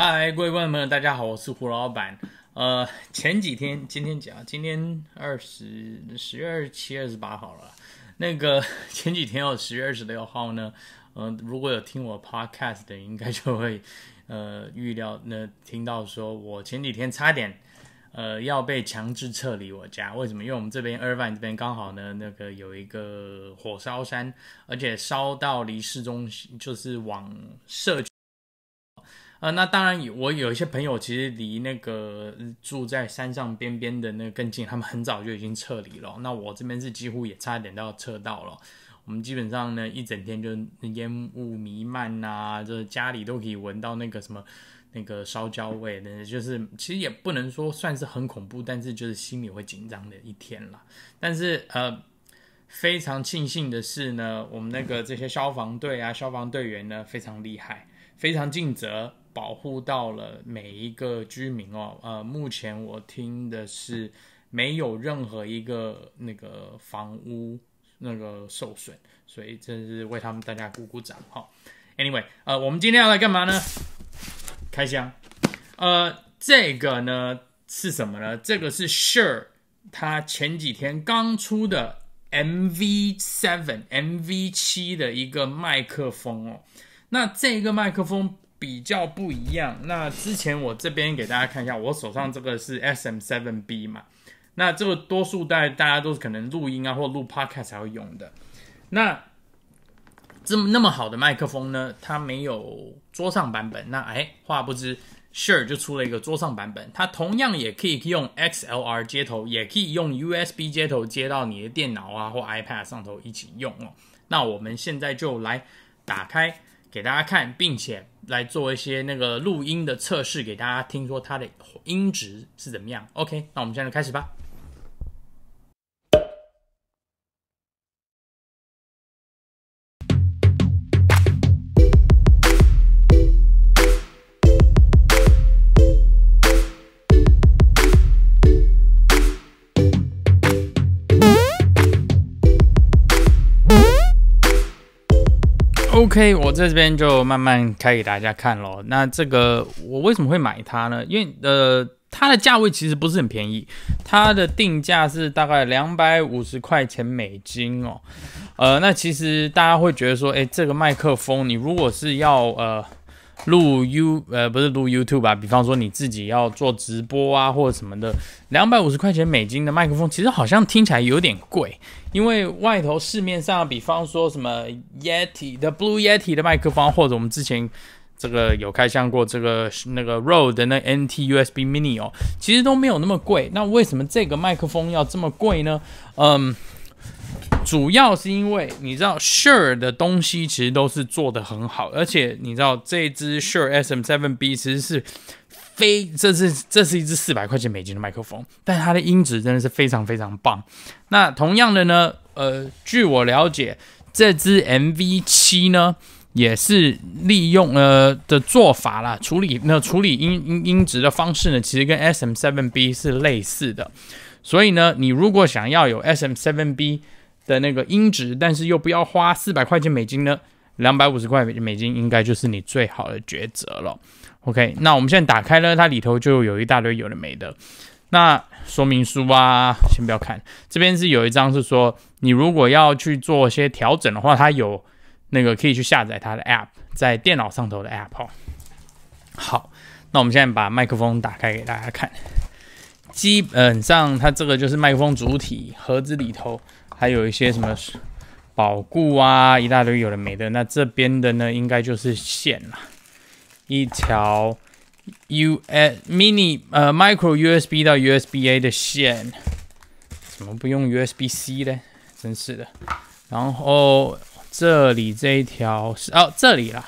嗨，各位观众朋友，大家好，我是胡老板。呃，前几天，今天讲，今天二十十月二十七、二十八号了。那个 前几天有十月二十六号呢，嗯，如果有听我 podcast 的，应该就会呃预料，那听到说我前几天差点呃要被强制撤离我家。为什么？因为我们这边二万这边刚好呢，那个有一个火烧山，而且烧到离市中心，就是往社区。呃，那当然，我有一些朋友其实离那个住在山上边边的那个更近，他们很早就已经撤离了。那我这边是几乎也差一点到撤到了。我们基本上呢，一整天就烟雾弥漫啊，是家里都可以闻到那个什么那个烧焦味的，就是其实也不能说算是很恐怖，但是就是心里会紧张的一天了。但是呃，非常庆幸的是呢，我们那个这些消防队啊，消防队员呢非常厉害，非常尽责。保护到了每一个居民哦，呃，目前我听的是没有任何一个那个房屋那个受损，所以真是为他们大家鼓鼓掌哈。Anyway，呃，我们今天要来干嘛呢？开箱。呃，这个呢是什么呢？这个是 Sure 它前几天刚出的 MV Seven MV 七的一个麦克风哦。那这个麦克风。比较不一样。那之前我这边给大家看一下，我手上这个是 SM7B 嘛，那这个多数带大家都是可能录音啊，或录 podcast 才会用的。那这么那么好的麦克风呢，它没有桌上版本。那哎，话不知，Sure 就出了一个桌上版本，它同样也可以用 XLR 接头，也可以用 USB 接头接到你的电脑啊或 iPad 上头一起用哦。那我们现在就来打开给大家看，并且。来做一些那个录音的测试给大家听，说它的音质是怎么样。OK，那我们现在开始吧。OK，我这边就慢慢开给大家看咯。那这个我为什么会买它呢？因为呃，它的价位其实不是很便宜，它的定价是大概两百五十块钱美金哦。呃，那其实大家会觉得说，哎，这个麦克风你如果是要呃。录 U 呃不是录 YouTube 吧？比方说你自己要做直播啊或者什么的，两百五十块钱美金的麦克风，其实好像听起来有点贵。因为外头市面上，比方说什么 Yeti 的 Blue Yeti 的麦克风，或者我们之前这个有开箱过这个那个 Rode 的那 NT USB Mini 哦，其实都没有那么贵。那为什么这个麦克风要这么贵呢？嗯。主要是因为你知道，Sure 的东西其实都是做的很好，而且你知道这支 Sure SM7B 其实是非这是这是一支四百块钱美金的麦克风，但它的音质真的是非常非常棒。那同样的呢，呃，据我了解，这支 MV7 呢也是利用呃的做法啦，处理那处理音音质的方式呢，其实跟 SM7B 是类似的。所以呢，你如果想要有 SM7B 的那个音质，但是又不要花四百块钱美金呢，两百五十块美美金应该就是你最好的抉择了。OK，那我们现在打开了，它里头就有一大堆有的没的，那说明书啊，先不要看。这边是有一张是说，你如果要去做些调整的话，它有那个可以去下载它的 App，在电脑上头的 App 哦。好，那我们现在把麦克风打开给大家看，基本上它这个就是麦克风主体盒子里头。还有一些什么保固啊，一大堆有的没的。那这边的呢，应该就是线了，一条 U S mini 呃 micro U S B 到 U S B A 的线，怎么不用 U S B C 呢？真是的。然后这里这一条是哦，这里啦，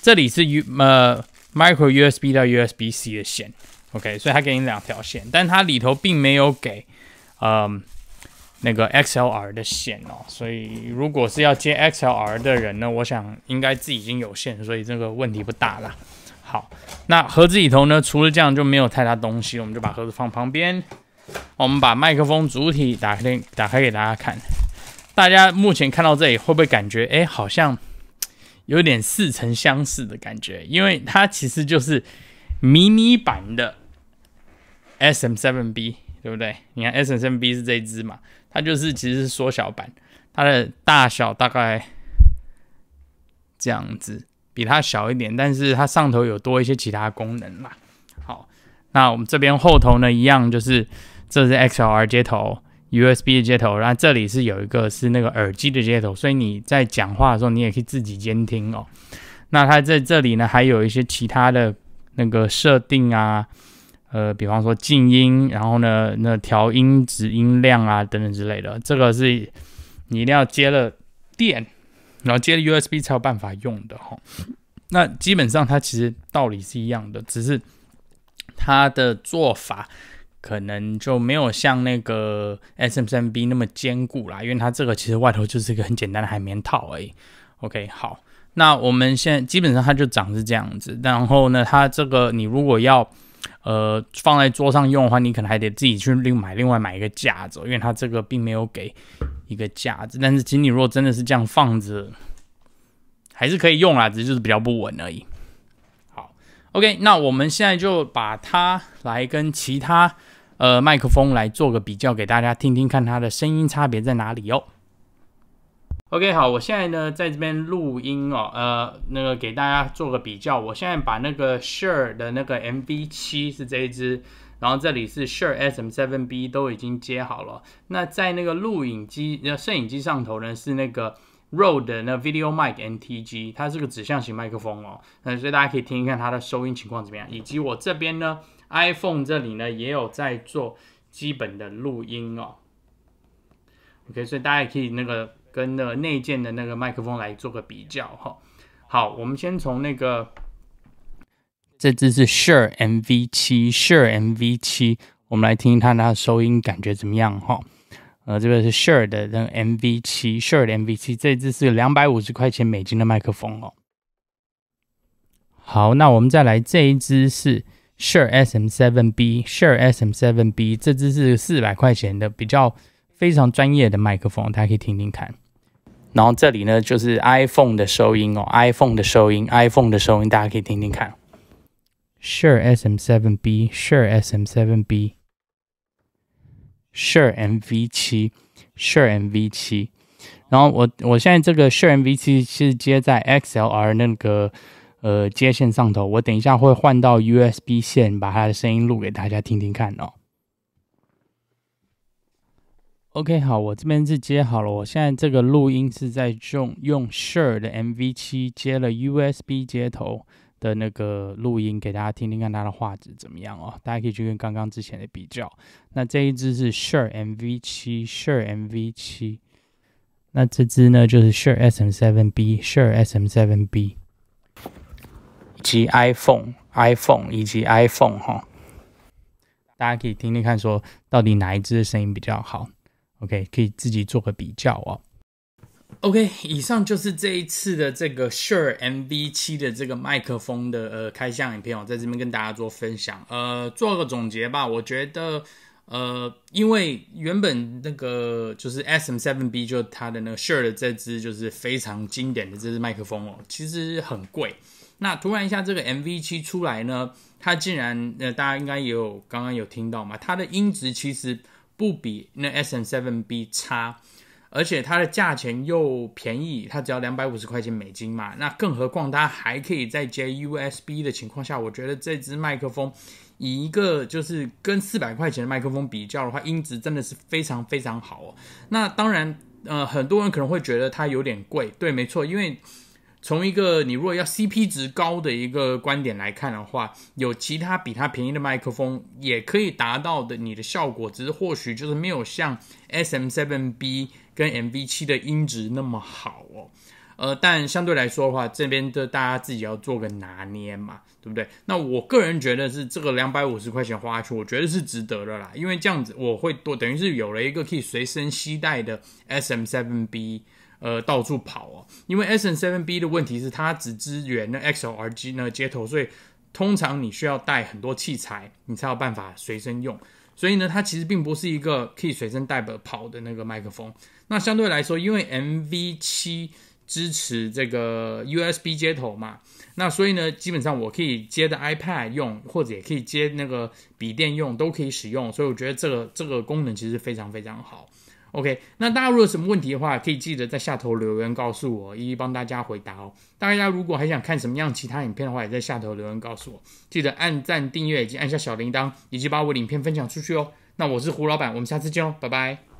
这里是 U 呃 micro U S B 到 U S B C 的线，OK，所以它给你两条线，但它里头并没有给，嗯。那个 XLR 的线哦，所以如果是要接 XLR 的人呢，我想应该自己已经有线，所以这个问题不大啦。好，那盒子里头呢，除了这样就没有太大东西我们就把盒子放旁边。我们把麦克风主体打开，打开给大家看。大家目前看到这里，会不会感觉哎，好像有点似曾相识的感觉？因为它其实就是迷你版的 SM7B。对不对？你看 S M B 是这只嘛，它就是其实是缩小版，它的大小大概这样子，比它小一点，但是它上头有多一些其他功能嘛。好，那我们这边后头呢，一样就是这是 X L R 接头、U S B 的接头，然后这里是有一个是那个耳机的接头，所以你在讲话的时候，你也可以自己监听哦。那它在这里呢，还有一些其他的那个设定啊。呃，比方说静音，然后呢，那调音、质、音量啊，等等之类的，这个是你一定要接了电，然后接了 USB 才有办法用的哈。那基本上它其实道理是一样的，只是它的做法可能就没有像那个 s m b 那么坚固啦，因为它这个其实外头就是一个很简单的海绵套而已。OK，好，那我们现在基本上它就长是这样子，然后呢，它这个你如果要。呃，放在桌上用的话，你可能还得自己去另买另外买一个架子，因为它这个并没有给一个架子。但是，其实你如果真的是这样放着，还是可以用啦，只是就是比较不稳而已。好，OK，那我们现在就把它来跟其他呃麦克风来做个比较，给大家听听看它的声音差别在哪里哦。OK，好，我现在呢在这边录音哦，呃，那个给大家做个比较。我现在把那个 s u r e 的那个 MV 七是这一支，然后这里是 s u r e SM7B 都已经接好了。那在那个录影机、摄影机上头呢是那个 Rode 的 Video Mic NTG，它是个指向型麦克风哦，那所以大家可以听一看它的收音情况怎么样，以及我这边呢 iPhone 这里呢也有在做基本的录音哦。OK，所以大家也可以那个。跟那内建的那个麦克风来做个比较哈。好，我们先从那个这只是 Sure MV 七 Sure MV 七，我们来听它它收音感觉怎么样哈。呃，这个是 Sure 的那个 MV 七 Sure MV 七，这只是两百五十块钱美金的麦克风哦。好，那我们再来这一只是 Sure SM7B Sure SM7B，这只是四百块钱的比较非常专业的麦克风，大家可以听听看。然后这里呢，就是 iPhone 的收音哦，iPhone 的收音，iPhone 的收音，大家可以听听看。Sure SM7B，Sure SM7B，Sure MV 七，Sure MV 七。然后我我现在这个 Sure MV 七是接在 XLR 那个呃接线上头，我等一下会换到 USB 线，把它的声音录给大家听听看哦。OK，好，我这边是接好了。我现在这个录音是在用用 Sure 的 MV 七接了 USB 接头的那个录音，给大家听听看它的画质怎么样哦。大家可以去跟刚刚之前的比较。那这一只是 Sure MV 七，Sure MV 七。那这支呢就是 Sure SM7B，Sure SM7B。以及 iPhone，iPhone 以及 iPhone 哈。大家可以听听看，说到底哪一支的声音比较好。OK，可以自己做个比较哦。OK，以上就是这一次的这个 Sure MV 七的这个麦克风的呃开箱影片哦，在这边跟大家做分享。呃，做个总结吧，我觉得呃，因为原本那个就是 SM Seven B 就它的那个 Sure 的这支就是非常经典的这支麦克风哦，其实很贵。那突然一下这个 MV 七出来呢，它竟然呃大家应该也有刚刚有听到嘛，它的音质其实。不比那 S N Seven B 差，而且它的价钱又便宜，它只要两百五十块钱美金嘛。那更何况它还可以在 J U S B 的情况下，我觉得这支麦克风以一个就是跟四百块钱的麦克风比较的话，音质真的是非常非常好哦。那当然，呃，很多人可能会觉得它有点贵，对，没错，因为。从一个你如果要 CP 值高的一个观点来看的话，有其他比它便宜的麦克风也可以达到的你的效果，只是或许就是没有像 SM7B 跟 m v 7的音质那么好哦。呃，但相对来说的话，这边的大家自己要做个拿捏嘛，对不对？那我个人觉得是这个两百五十块钱花出，我觉得是值得的啦，因为这样子我会多等于是有了一个可以随身携带的 SM7B。呃，到处跑哦，因为 S N 7 B 的问题是它只支援那 X L R G 那接头，所以通常你需要带很多器材，你才有办法随身用。所以呢，它其实并不是一个可以随身带的跑的那个麦克风。那相对来说，因为 M V 七支持这个 U S B 接头嘛，那所以呢，基本上我可以接的 iPad 用，或者也可以接那个笔电用，都可以使用。所以我觉得这个这个功能其实非常非常好。OK，那大家如果有什么问题的话，可以记得在下头留言告诉我，一一帮大家回答哦。大家如果还想看什么样其他影片的话，也在下头留言告诉我。记得按赞、订阅以及按下小铃铛，以及把我影片分享出去哦。那我是胡老板，我们下次见哦，拜拜。